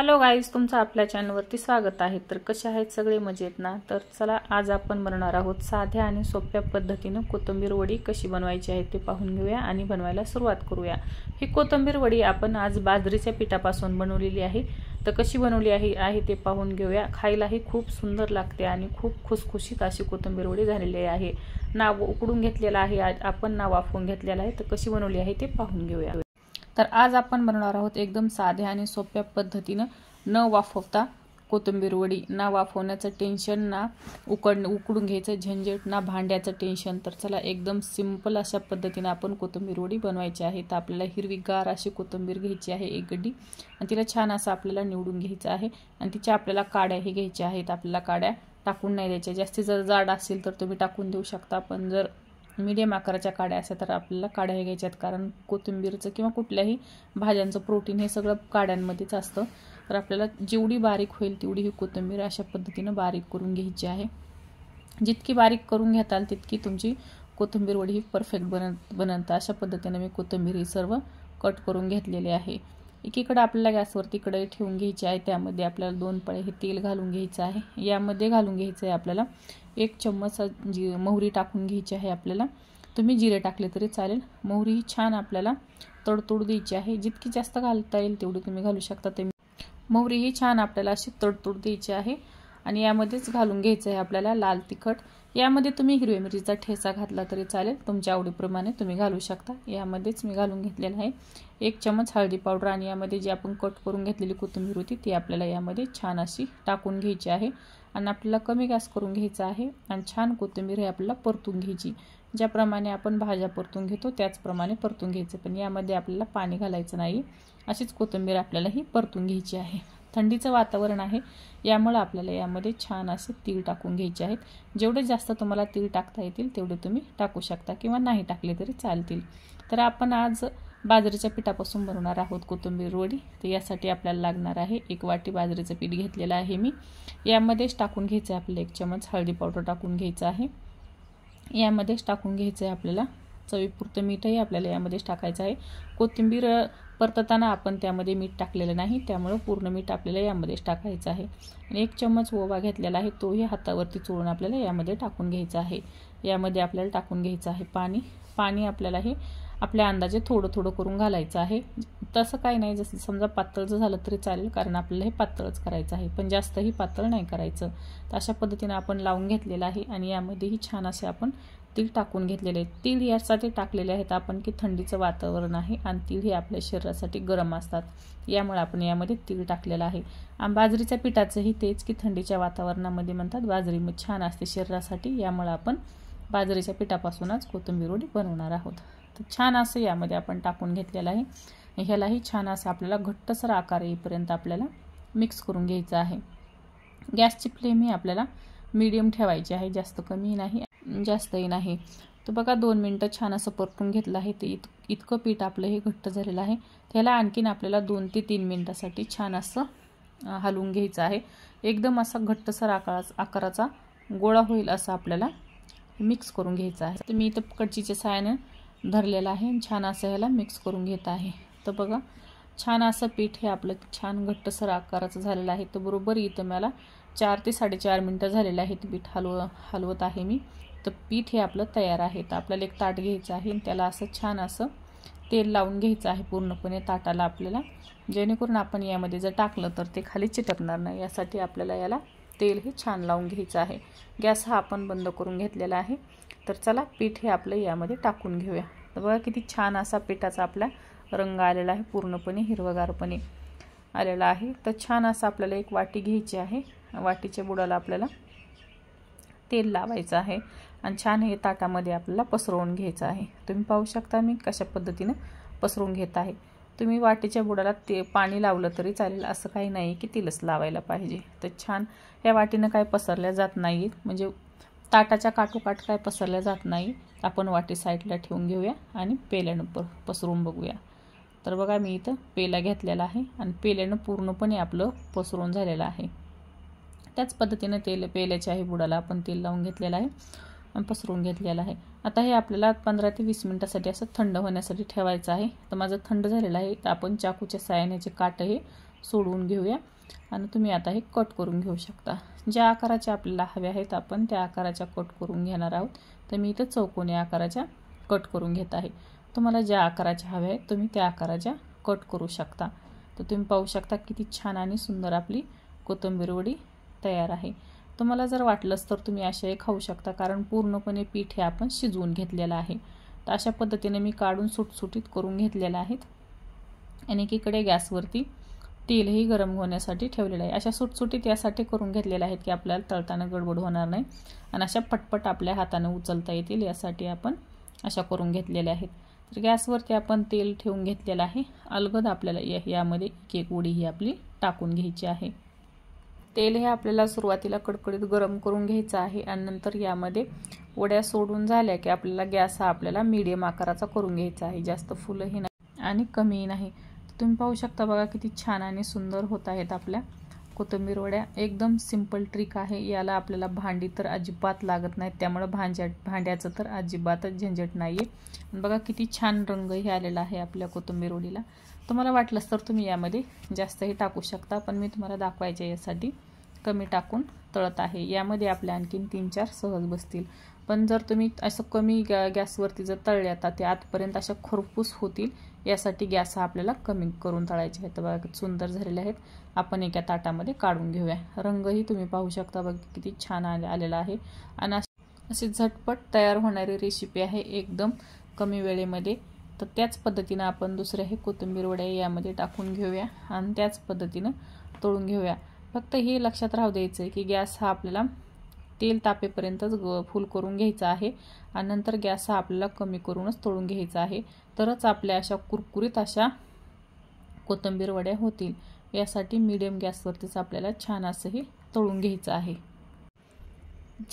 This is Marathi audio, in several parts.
हॅलो गाईज तुमचं आपल्या चॅनलवरती स्वागत आहे तर कसे आहेत सगळे मजेत ना तर चला आज आपण बनणार आहोत साध्या आणि सोप्या पद्धतीनं कोथिंबीर वडी कशी बनवायची आहे ते पाहून घेऊया आणि बनवायला सुरुवात करूया ही कोथिंबीर वडी आपण आज बाजरीच्या पिठापासून बनवलेली आहे तर कशी बनवली आहे आहे ते पाहून घेऊया खायलाही खूप सुंदर लागते आणि खूप खुसखुशीत अशी कोथिंबीर वडी झालेली आहे नाव उकडून घेतलेलं आहे आपण नाव वाफवून घेतलेलं आहे तर कशी बनवली आहे ते पाहून घेऊया तर आज आपण बनवणार आहोत एकदम साध्या आणि सोप्या पद्धतीनं न वाफवता कोथिंबीर वडी ना वाफवण्याचं टेन्शन ना उकड उकडून घ्यायचं झंझट ना भांड्याचं टेन्शन तर चला एकदम सिंपल अशा पद्धतीनं आपण कोथिंबीर वडी बनवायची आहे तर आपल्याला हिरवीगार अशी कोथिंबीर घ्यायची आहे एक गड्डी आणि तिला छान असं आपल्याला निवडून घ्यायचं आहे आणि तिच्या आपल्याला काड्याही घ्यायच्या आहेत आपल्याला काड्या टाकून नाही द्यायच्या जास्ती जर जाड असेल तर तुम्ही टाकून देऊ शकता पण जर मीडियम आकाराच्या काड्या असतात तर आपल्याला काड्या घ्यायच्यात कारण कोथिंबीरचं किंवा कुठल्याही भाज्यांचं प्रोटीन हे सगळं काड्यांमध्येच असतं तर आपल्याला जेवढी बारीक होईल तेवढी ही कोथिंबीर अशा पद्धतीनं बारीक करून घ्यायची आहे जितकी बारीक करून घेताल तितकी तुमची कोथिंबीर वडी ही परफेक्ट बन बनत अशा पद्धतीने मी कोथिंबीर ही सर्व कट करून घेतलेली आहे एकीकडं आपल्याला गैस कढई ठेवून घ्यायची आहे दोन पळे तेल घालून घ्यायचं आहे यामध्ये एक चम्मच जी मोहरी टाकून घ्यायची जिरे टाकले तरी चले मोहरी ही छान अपने तडतोड दी है जितकी जास्त घालता येईल तेवढी तुम्ही घालू मोहरी ही छान अपने अशी तडतोड द्यायची आहे आणि यामध्येच घालून लाल तिखट यामध्ये तुम्ही हिरवी मिरचीचा ठेचा घातला तरी चालेल तुमच्या आवडीप्रमाणे तुम्ही घालू शकता यामध्येच मी घालून घेतलेला आहे एक चमच हळदी पावडर आणि यामध्ये जी आपण कट करून घेतलेली कोथिंबीर होती ती आपल्याला यामध्ये छान अशी टाकून घ्यायची आहे आणि आपल्याला कमी गॅस करून घ्यायचा आहे आणि छान कोथिंबीर हे आपल्याला परतून घ्यायची ज्याप्रमाणे आपण भाज्या परतून घेतो त्याचप्रमाणे परतून घ्यायचं पण यामध्ये आपल्याला पाणी घालायचं नाही अशीच कोथिंबीर आपल्याला ही परतून घ्यायची आहे थंडीचं वातावरण आहे यामुळं आपल्याला यामध्ये छान असे तीळ टाकून घ्यायचे आहेत जेवढे जास्त तुम्हाला तीळ टाकता येतील तेवढे तुम्ही टाकू शकता किंवा नाही टाकले तरी चालतील तर आपण आज बाजरीच्या पिठापासून बनवणार आहोत कोथिंबीर वडी तर यासाठी आपल्याला लागणार आहे एक वाटी बाजरीचं पीठ घेतलेलं आहे मी यामध्येच टाकून घ्यायचं आहे आपल्याला एक चमच हळदी पावडर टाकून घ्यायचं आहे यामध्येच टाकून घ्यायचं आहे आपल्याला चवीपुरतं मीठही आपल्याला यामध्येच टाकायचं आहे कोथिंबीर परतताना आपण त्यामध्ये मीठ टाकलेलं नाही त्यामुळं पूर्ण मीठ आपल्याला यामध्येच टाकायचं आहे एक चम्मच ओवा घेतलेला आहे तोही हातावरती चोळून आपल्याला यामध्ये टाकून घ्यायचा आहे यामध्ये आपल्याला टाकून घ्यायचं आहे पाणी पाणी आपल्याला हे आपल्या अंदाजे थोडं थोडं करून घालायचं आहे तसं काय नाही जसं समजा पातळचं झालं तरी चालेल कारण आपल्याला हे पातळच करायचं आहे पण जास्तही पातळ नाही करायचं तर अशा पद्धतीनं आपण लावून घेतलेलं आहे आणि यामध्येही छान असे आपण तीळ टाकून घेतलेले आहेत तीळ यासाठी टाकलेले आहेत आपण की थंडीचं वातावरण आहे आणि तीळ हे आपल्या शरीरासाठी गरम असतात यामुळे आपण यामध्ये तीळ टाकलेलं आहे आणि बाजरीच्या पिठाचंही तेच की थंडीच्या वातावरणामध्ये म्हणतात बाजरी मग छान असते शरीरासाठी यामुळे आपण बाजरीच्या पिठापासूनच कोथिंबीर बनवणार आहोत छान असं यामध्ये आपण टाकून घेतलेलं आहे ह्यालाही छान असं आपल्याला घट्टसर आकार येईपर्यंत आपल्याला मिक्स करून घ्यायचं आहे गॅसची फ्लेम ही आपल्याला मीडियम ठेवायची आहे जास्त कमी नाही जास्तही नाही तर बघा दोन मिनटं छान असं परतून घेतलं आहे ते इत इतकं पीठ आपलं हे घट्ट झालेलं आहे त्याला आणखीन आपल्याला दोन ते तीन मिनटासाठी छान असं हलवून घ्यायचं आहे एकदम असा घट्टसर आकाराचा आकाराचा गोळा होईल असं आपल्याला मिक्स करून घ्यायचं आहे तर मी इथं कटचीच्या सायानं धरलेलं आहे छान असं ह्याला मिक्स करून घेत आहे तर बघा छान असं पीठ हे आपलं छान घट्टसर आकाराचं झालेलं आहे तर बरोबर इथं मला चार ते साडेचार मिनटं झालेलं आहे ते पीठ हलव हलवत आहे मी तर पीठ हे आपलं तयार आहे तर आपल्याला एक ताट घ्यायचं आहे आणि त्याला असं छान असं तेल लावून घ्यायचं आहे पूर्णपणे ताटाला आपल्याला जेणेकरून आपण यामध्ये जर टाकलं तर ते खाली चिटकणार नाही यासाठी आपल्याला याला तेल हे छान लावून घ्यायचं आहे गॅस हा आपण बंद करून घेतलेला आहे तर चला पीठ हे आपलं यामध्ये टाकून घेऊया तर बघा किती छान असा पिठाचा आपला रंग आलेला आहे पूर्णपणे हिरवगारपणे आलेला आहे तर छान असं आपल्याला एक वाटी घ्यायची आहे वाटीच्या बुडाला आपल्याला तेल लावायचं आहे आणि छान हे ताटामध्ये आपल्याला पसरवून घ्यायचं आहे तुम्ही पाहू शकता मी कशा पद्धतीनं पसरवून घेत आहे तुम्ही वाटीच्या बुडाला ते पाणी लावलं तरी चालेल असं काही नाही की तेलच लावायला पाहिजे तर छान या वाटीनं काय पसरल्या जात नाही म्हणजे ताटाच्या काठोकाठ काय पसरल्या जात नाही आपण वाटी साईडला ठेवून घेऊया आणि पेल्यानं प पसरून बघूया तर बघा मी इथं पेला घेतलेला आहे आणि पेल्यानं पूर्णपणे आपलं पसरून झालेलं आहे त्याच पद्धतीनं तेल पेल्याच्या आहे बुडाला आपण तेल लावून घेतलेलं आहे आणि पसरून घेतलेलं आहे आता हे आपल्याला पंधरा ते वीस मिनटासाठी असं थंड होण्यासाठी ठेवायचं आहे तर माझं थंड झालेलं आहे तर आपण चाकूच्या सायाने जे काट हे सोडवून घेऊया आणि तुम्ही आता हे कट करून घेऊ शकता ज्या आकाराच्या आपल्याला हवे आहेत आपण त्या आकाराच्या कट करून घेणार आहोत तर मी इथं चौकोनी आकाराच्या कट करून घेत आहे तुम्हाला ज्या आकाराच्या हव्या आहेत तुम्ही त्या आकाराच्या कट करू शकता तर तुम्ही पाहू शकता किती छान आणि सुंदर आपली कोथिंबीर वडी तयार आहे तुम्हाला जर वाटलंच तर तुम्ही असे खाऊ शकता कारण पूर्णपणे पीठ हे आपण शिजवून घेतलेलं आहे तर अशा पद्धतीने मी काढून सुटसुटीत करून घेतलेलं आहेत आणि एकीकडे गॅसवरती तेलही गरम होण्यासाठी ठेवलेलं आहे अशा सुटसुटीत यासाठी करून घेतलेल्या आहेत की आपल्याला तळताना गडबड होणार नाही आणि अशा पटपट आपल्या हाताने उचलता येतील यासाठी आपण अशा करून घेतलेल्या आहेत तर गॅसवरती आपण तेल ठेवून घेतलेलं आहे अलगद आपल्याला यामध्ये एक एक उडी ही आपली टाकून घ्यायची आहे तेल हे आपल्याला सुरुवातीला कडकडीत गरम करून घ्यायचं आहे आणि नंतर यामध्ये वड्या सोडून झाल्या की आपल्याला गॅस हा आपल्याला मीडियम आकाराचा करून घ्यायचा आहे जास्त फुलंही नाही आणि कमीही नाही तुम्ही पाहू शकता बघा किती छान आणि सुंदर होत आहेत आपल्या कोथंबीर वड्या एकदम सिंपल ट्रिक आहे याला आपल्याला भांडी तर अजिबात लागत नाहीत त्यामुळं भांज्या भांड्याचं तर अजिबातच झंझट नाही आहे बघा किती छान रंग आलेला आहे आपल्या कोथिंबीर वडीला तुम्हाला वाटलंच तर तुम्ही यामध्ये जास्तही टाकू शकता पण मी तुम्हाला दाखवायच्या यासाठी कमी टाकून तळत आहे यामध्ये आपल्या आणखीन तीन चार सहज बसतील पण जर तुम्ही असं कमी गॅ गॅसवरती जर तळल्या तर ते आतपर्यंत अशा खुरपूस होतील यासाठी गॅस हा आपल्याला कमी करून तळायचे आहेत बघा सुंदर झालेले आहेत आपण एका ताटामध्ये काढून घेऊया रंगही तुम्ही पाहू शकता बघ किती छान आले आलेला आहे आणि अशी झटपट तयार होणारी रेसिपी आहे एकदम कमी वेळेमध्ये तर त्याच पद्धतीनं आपण दुसरे हे कोथिंबीर वड्या यामध्ये टाकून घेऊया आणि त्याच पद्धतीनं तळून घेऊया फक्त हे लक्षात राहू द्यायचं आहे की गॅस हा आपल्याला तेल तापेपर्यंतच ग फुल करून घ्यायचं आहे आणि नंतर गॅस हा आपल्याला कमी करूनच तळून घ्यायचा आहे तरच आपल्या अशा कुरकुरीत अशा कोथंबीर वड्या होतील यासाठी मीडियम गॅसवरतीच आपल्याला छान असंही तळून घ्यायचं आहे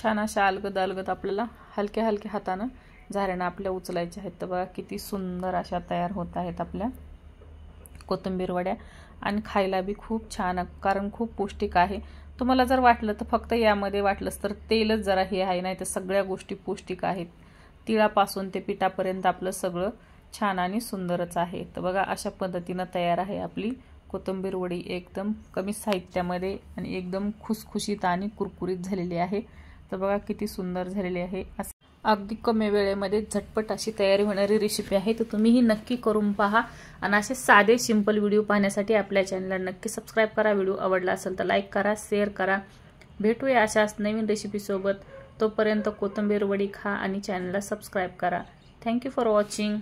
छान अशा अलगद अलगद आपल्याला हलक्या हलक्या हातानं झाऱ्यानं आपल्या उचलायच्या आहेत तर बघा किती सुंदर अशा तयार होत आहेत आपल्या कोथंबीर वड्या आणि खायला बी खूप छान कारण खूप पौष्टिक आहे तुम्हाला जर वाटलं तर फक्त यामध्ये वाटलंच तर तेलच जरा हे आहे नाही तर सगळ्या गोष्टी पौष्टिक आहेत तिळापासून ते पिठापर्यंत आपलं सगळं छान आणि सुंदरच आहे तर बघा अशा पद्धतीनं तयार आहे आपली कोथंबीर वडी एकदम कमी साहित्यामध्ये आणि एकदम खुसखुशीत आणि कुरकुरीत झालेली आहे तर बघा किती सुंदर झालेली आहे अगदी कमी वेळेमध्ये झटपट अशी तयारी होणारी रेसिपी आहे तर तुम्हीही नक्की करून पहा आणि असे साधे सिंपल व्हिडिओ पाहण्यासाठी आपल्या चॅनलला नक्की सबस्क्राईब करा व्हिडिओ आवडला असेल तर लाईक करा शेअर करा भेटूया अशाच नवीन रेसिपीसोबत तोपर्यंत कोथंबीर वडी खा आणि चॅनलला सबस्क्राईब करा थँक्यू फॉर वॉचिंग